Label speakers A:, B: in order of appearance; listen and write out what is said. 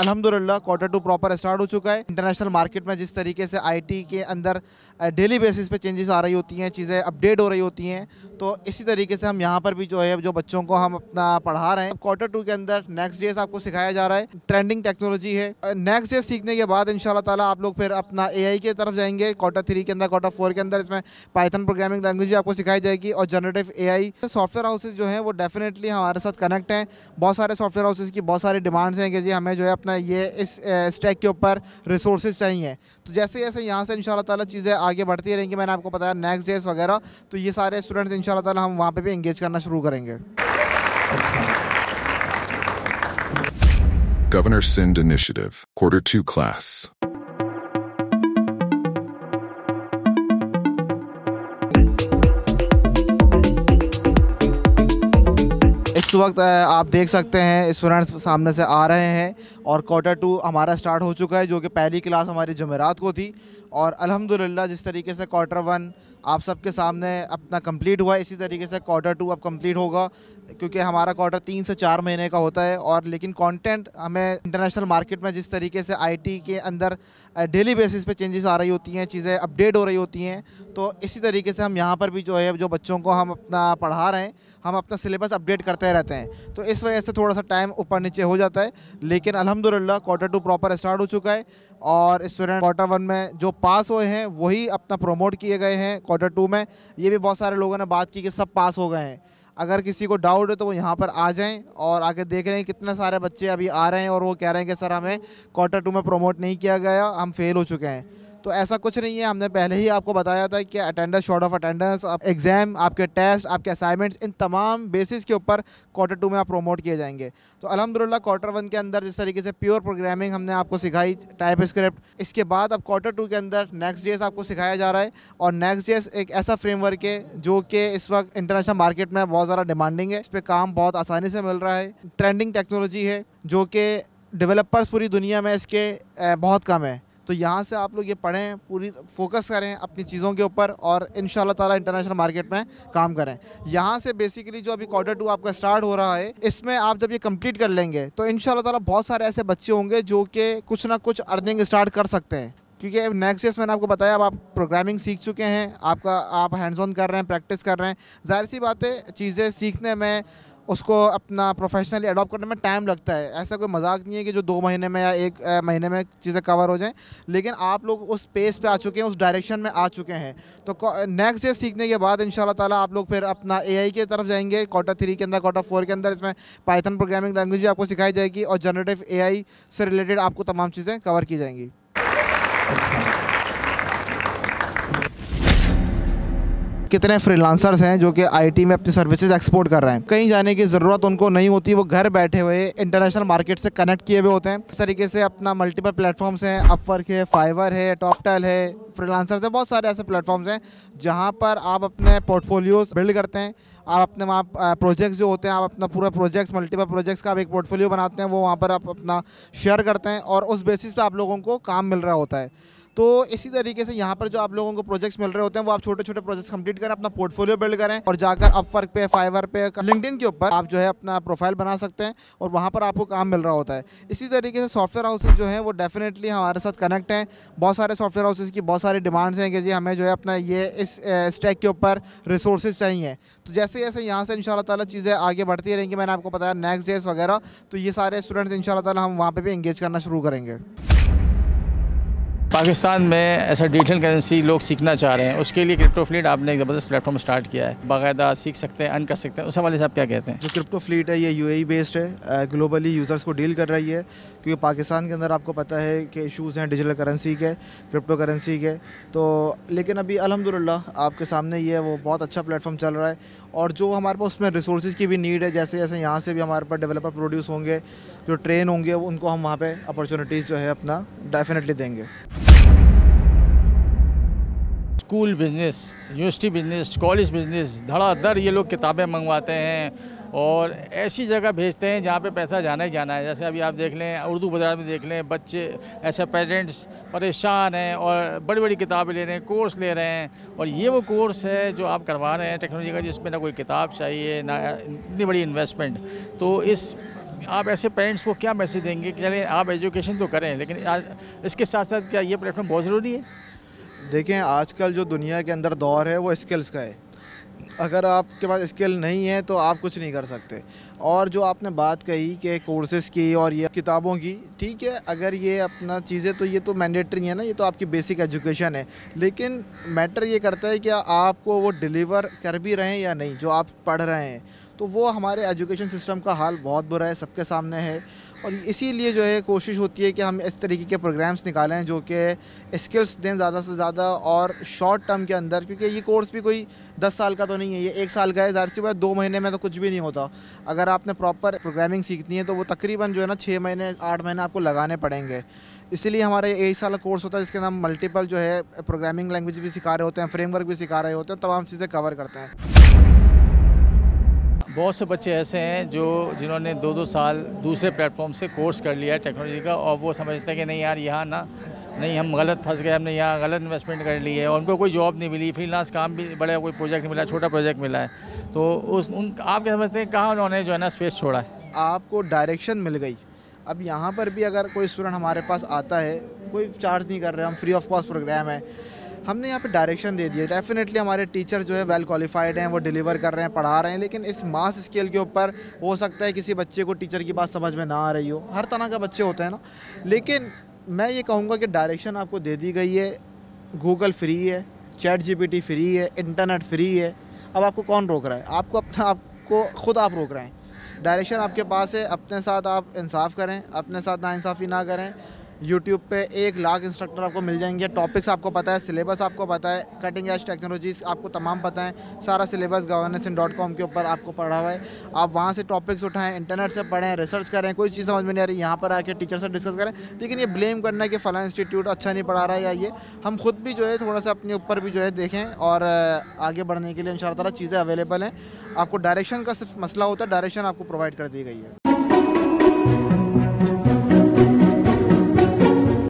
A: अल्हम्दुलिल्लाह quarter to proper start हो चुका है इंटरनेशनल मार्केट में जिस तरीके से आईटी के अंदर डेली बेसिस पे चेंजेस आ रही होती हैं चीज़ें अपडेट हो रही होती हैं तो इसी तरीके से हम यहाँ पर भी जो है जो बच्चों को हम अपना पढ़ा रहे हैं क्वार्टर टू के अंदर नेक्स्ट डेज आपको सिखाया जा रहा है ट्रेंडिंग टेक्नोलॉजी है नेक्स्ट डेज सीखने के बाद इन ताला आप लोग फिर अपना ए के तरफ जाएंगे क्वार्टर थ्री के अंदर क्वार्टर फोर के अंदर इसमें पाइथन प्रोग्रामिंग लैंग्वेज भी आपको सिखाई जाएगी और जनरेटिव ए सॉफ्टवेयर हाउसेज जो है वो डेफिनेटली हमारे साथ कनेक्ट हैं बहुत सारे सॉफ्टवेयर हाउसेज की बहुत सारी डिमांड्स हैं कि जी हमें जो है अपना अपना ये इस स्टैक के ऊपर रिसोर्सेज चाहिए तो जैसे जैसे यहाँ से इन ताला चीज़ें आगे बढ़ती रहेंगी मैंने आपको बताया नेक्स्ट डेज वगैरह तो ये सारे स्टूडेंट्स इन ताला हम वहाँ पर भी इंगेज करना शुरू करेंगे Governor Sind Initiative, Quarter 2 Class. इस वक्त आप देख सकते हैं स्टूडेंट्स सामने से आ रहे हैं और क्वार्टर टू हमारा स्टार्ट हो चुका है जो कि पहली क्लास हमारी जमेरात को थी और अलहमदिल्ला जिस तरीके से क्वार्टर वन आप सबके सामने अपना कंप्लीट हुआ इसी तरीके से क्वार्टर टू अब कंप्लीट होगा क्योंकि हमारा क्वार्टर तीन से चार महीने का होता है और लेकिन कंटेंट हमें इंटरनेशनल मार्केट में जिस तरीके से आईटी के अंदर डेली बेसिस पे चेंजेस आ रही होती हैं चीज़ें अपडेट हो रही होती हैं तो इसी तरीके से हम यहाँ पर भी जो है जो बच्चों को हम अपना पढ़ा रहे हैं हम अपना सिलेबस अपडेट करते रहते हैं तो इस वजह से थोड़ा सा टाइम ऊपर नीचे हो जाता है लेकिन अलहमदिल्ला क्वार्टर टू प्रॉपर स्टार्ट हो चुका है और स्टूडेंट क्वार्टर वन में जो पास हुए हैं वही अपना प्रमोट किए गए हैं क्वार्टर टू में ये भी बहुत सारे लोगों ने बात की कि सब पास हो गए हैं अगर किसी को डाउट है तो वो यहाँ पर आ जाएं और आके देख रहे हैं कितने सारे बच्चे अभी आ रहे हैं और वो कह रहे हैं कि सर हमें क्वार्टर टू में प्रमोट नहीं किया गया हम फेल हो चुके हैं तो ऐसा कुछ नहीं है हमने पहले ही आपको बताया था कि अटेंडेंस शॉर्ट ऑफ अटेंडेंस आप एग्ज़ाम आपके टेस्ट आपके असाइनमेंट्स इन तमाम बेसिस के ऊपर क्वार्टर टू में आप प्रोमोट किए जाएंगे तो अलहमदिल्ला क्वार्टर वन के अंदर जिस तरीके से प्योर प्रोग्रामिंग हमने आपको सिखाई टाइप स्क्रिप्ट इसके बाद अब क्वार्टर टू के अंदर नेक्स्ट जेस आपको सिखाया जा रहा है और नेक्स्ट जेस एक ऐसा फ्रेमवर्क है जो कि इस वक्त इंटरनेशनल मार्केट में बहुत ज़्यादा डिमांडिंग है इस पर काम बहुत आसानी से मिल रहा है ट्रेंडिंग टेक्नोलॉजी है जो कि डेवलपर्स पूरी दुनिया में इसके बहुत कम है तो यहाँ से आप लोग ये पढ़ें पूरी फोकस करें अपनी चीज़ों के ऊपर और इन ताला इंटरनेशनल मार्केट में काम करें यहाँ से बेसिकली जो अभी क्वार्टर टू आपका स्टार्ट हो रहा है इसमें आप जब ये कंप्लीट कर लेंगे तो इन ताला बहुत सारे ऐसे बच्चे होंगे जो कि कुछ ना कुछ अर्निंग स्टार्ट कर सकते हैं क्योंकि नेक्स्ट ईयर मैंने आपको बताया अब आप प्रोग्रामिंग सीख चुके हैं आपका आप हैंड्स ऑन कर रहे हैं प्रैक्टिस कर रहे हैं जाहिर सी बातें चीज़ें सीखने में उसको अपना प्रोफेशनली अडॉप्ट करने में टाइम लगता है ऐसा कोई मजाक नहीं है कि जो दो महीने में या एक महीने में चीज़ें कवर हो जाएं लेकिन आप लोग उस पेस पे आ चुके हैं उस डायरेक्शन में आ चुके हैं तो नेक्स्ट ईयर सीखने के बाद इन ताला आप लोग फिर अपना ए की तरफ जाएंगे क्वार्टर थ्री के अंदर क्वार्टर फोर के अंदर इसमें पाइथन प्रोग्रामिंग लैंग्वेज आपको सिखाई जाएगी और जनरेटिव ए से रिलेटेड आपको तमाम चीज़ें कवर की जाएंगी कितने फ्रीलांसर्स हैं जो कि आईटी में अपनी सर्विसेज एक्सपोर्ट कर रहे हैं कहीं जाने की ज़रूरत उनको नहीं होती वो घर बैठे हुए इंटरनेशनल मार्केट से कनेक्ट किए हुए होते हैं इस तरीके से अपना मल्टीपल प्लेटफॉर्म्स हैं अपवर्क है फाइवर है टॉपटेल है फ्रीलांसर्स है बहुत सारे ऐसे प्लेटफॉर्म्स हैं जहाँ पर आप अपने पोर्टफोलियोज बिल्ड करते हैं आप अपने वहाँ प्रोजेक्ट्स जो होते हैं आप अपना पूरा प्रोजेक्ट्स मल्टीपल प्रोजेक्ट्स का आप एक पोर्टफोलियो बनाते हैं वो वहाँ पर आप अपना शेयर करते हैं और उस बेसिस पे आप लोगों को काम मिल रहा होता है तो इसी तरीके से यहाँ पर जो आप लोगों को प्रोजेक्ट्स मिल रहे होते हैं वो आप छोटे छोटे प्रोजेक्ट्स कंप्लीट करें अपना पोर्टफोलियो बिल्ड करें और जाकर अपवर्क पे फाइवर पे लिंकडिन के ऊपर आप जो है अपना प्रोफाइल बना सकते हैं और वहाँ पर आपको काम मिल रहा होता है इसी तरीके से सॉफ्टवेयर हाउसेज जो हैं वो डेफिनेटली हमारे साथ कनेक्ट हैं बहुत सारे सॉफ्टवेयर हाउसेज की बहुत सारी डिमांड्स हैं कि जी हमें जो है अपना ये इस स्टैक के ऊपर रिसोर्स चाहिए तो जैसे जैसे यहाँ से इन शाला चीज़ें आगे बढ़ती रहेंगी मैंने आपको बताया नेक्स्ट डेज वगैरह तो ये सारे स्टूडेंट्स इन शाला हम वहाँ पर भी इंगेज करना शुरू करेंगे
B: पाकिस्तान में ऐसा डिजिटल करेंसी लोग सीखना चाह रहे हैं उसके लिए क्रिप्टो फ्लीट आपने एक ज़बरदस्त प्लेटफॉर्म स्टार्ट किया है बाकायदा सीख सकते हैं अन कर सकते हैं उस हवाले से आप क्या कहते हैं जो
A: क्रिप्टो फ्लीट है ये यू बेस्ड e है ग्लोबली यूज़र्स को डील कर रही है क्योंकि पाकिस्तान के अंदर आपको पता है कि इशूज़ हैं डिजिटल करेंसी के क्रिप्टो करेंसी के तो लेकिन अभी अलहमदिल्ला आपके सामने ये वो बहुत अच्छा प्लेटफॉर्म चल रहा है और जो हमारे पास उसमें रिसोर्स की भी नीड है जैसे जैसे यहाँ से भी हमारे पास डेवलपर प्रोड्यूस होंगे जो ट्रेन होंगे उनको हम वहाँ पर अपॉर्चुनिटीज़ जो है अपना डेफिनेटली देंगे
B: school business university business college business धड़ाधड़ ये लोग किताबें मंगवाते हैं और ऐसी जगह भेजते हैं जहाँ पे पैसा जाना ही जाना है जैसे अभी आप देख लें उर्दू बाज़ार में देख लें बच्चे ऐसे पेरेंट्स परेशान हैं और बड़ी बड़ी किताबें ले रहे हैं कोर्स ले रहे हैं और ये वो कोर्स है जो आप करवा रहे हैं टेक्नोलॉजी का जिसमें ना कोई किताब चाहिए ना इतनी बड़ी इन्वेस्टमेंट तो इस आप ऐसे पेरेंट्स को क्या मैसेज देंगे कि चलें आप एजुकेशन तो करें लेकिन इसके साथ साथ क्या ये प्लेटफॉर्म बहुत ज़रूरी है
A: देखें आजकल जो दुनिया के अंदर दौर है वो स्किल्स का है अगर आपके पास स्किल नहीं है तो आप कुछ नहीं कर सकते और जो आपने बात कही कि कोर्सेज़ की और ये किताबों की ठीक है अगर ये अपना चीज़ें तो ये तो मैंडेटरी है ना ये तो आपकी बेसिक एजुकेशन है लेकिन मैटर ये करता है कि आपको वो डिलीवर कर भी रहे हैं या नहीं जो आप पढ़ रहे हैं तो वो हमारे एजुकेशन सिस्टम का हाल बहुत बुरा है सबके सामने है और इसीलिए जो है कोशिश होती है कि हम इस तरीके के प्रोग्राम्स निकालें जो कि स्किल्स दें ज़्यादा से ज़्यादा और शॉर्ट टर्म के अंदर क्योंकि ये कोर्स भी कोई दस साल का तो नहीं है ये एक साल का है ज़ाहिर सी बात दो महीने में तो कुछ भी नहीं होता अगर आपने प्रॉपर प्रोग्रामिंग सीखनी है तो वो तकरीबन जो है ना छः महीने आठ महीने आपको लगाने पड़ेंगे इसीलिए हमारा एक साल का कोर्स होता है जिसके नाम मल्टीपल जो है प्रोग्रामिंग लैंग्वेज भी सिखा रहे होते हैं फ्रेमवर्क भी सिखा रहे होते हैं तमाम चीज़ें कवर करते हैं
B: बहुत से बच्चे ऐसे हैं जो जिन्होंने दो दो साल दूसरे प्लेटफॉर्म से कोर्स कर लिया है टेक्नोलॉजी का और वो समझते हैं कि नहीं यार यहाँ ना नहीं हम गलत फंस गए हमने यहाँ गलत इन्वेस्टमेंट कर ली है और उनको कोई जॉब नहीं मिली फ्रीलांस काम भी बड़ा कोई प्रोजेक्ट मिला छोटा प्रोजेक्ट मिला है तो उस उन आप क्या समझते हैं कहाँ उन्होंने जो है ना स्पेस छोड़ा है आपको डायरेक्शन मिल गई
A: अब यहाँ पर भी अगर कोई स्टूडेंट हमारे पास आता है कोई चार्ज नहीं कर रहे हम फ्री ऑफ कॉस्ट प्रोग्राम है हमने यहाँ पे डायरेक्शन दे दिया डेफिनेटली हमारे टीचर जो है वेल क्वालिफाइड हैं वो डिलीवर कर रहे हैं पढ़ा रहे हैं लेकिन इस मास स्केल के ऊपर हो सकता है किसी बच्चे को टीचर की बात समझ में ना आ रही हो हर तरह का बच्चे होते हैं ना लेकिन मैं ये कहूँगा कि डायरेक्शन आपको दे दी गई है गूगल फ्री है चैट जी फ्री है इंटरनेट फ्री है अब आपको कौन रोक रहा है आपको अपना आपको ख़ुद आप रोक रहे हैं डायरेक्शन आपके पास है अपने साथ आप इंसाफ करें अपने साथ नाानसाफ़ी ना करें यूट्यूब पे एक लाख इंस्ट्रक्टर आपको मिल जाएंगे टॉपिक्स आपको पता है सिलेबस आपको पता है कटिंग एज टेक्नोलॉजीज़ आपको तमाम पता है सारा syllabus governance in dot com के ऊपर आपको पढ़ा हुआ है आप वहाँ से टॉपिक्स उठाएं इंटरनेट से पढ़ें रिसर्च करें कोई चीज़ समझ में नहीं आ रही यहाँ पर आके टीचर से डिस्कस करें लेकिन ये ब्लेम करना है कि फ़ला इंस्टीट्यूट अच्छा नहीं पढ़ा रहा है या ये हम खुद भी जो है थोड़ा सा अपने ऊपर भी जो है देखें और आगे बढ़ने के लिए इन चीज़ें अवेलेबल हैं आपको डायरेक्शन का सिर्फ मसला होता है डायरेक्शन आपको प्रोवाइड कर दी गई है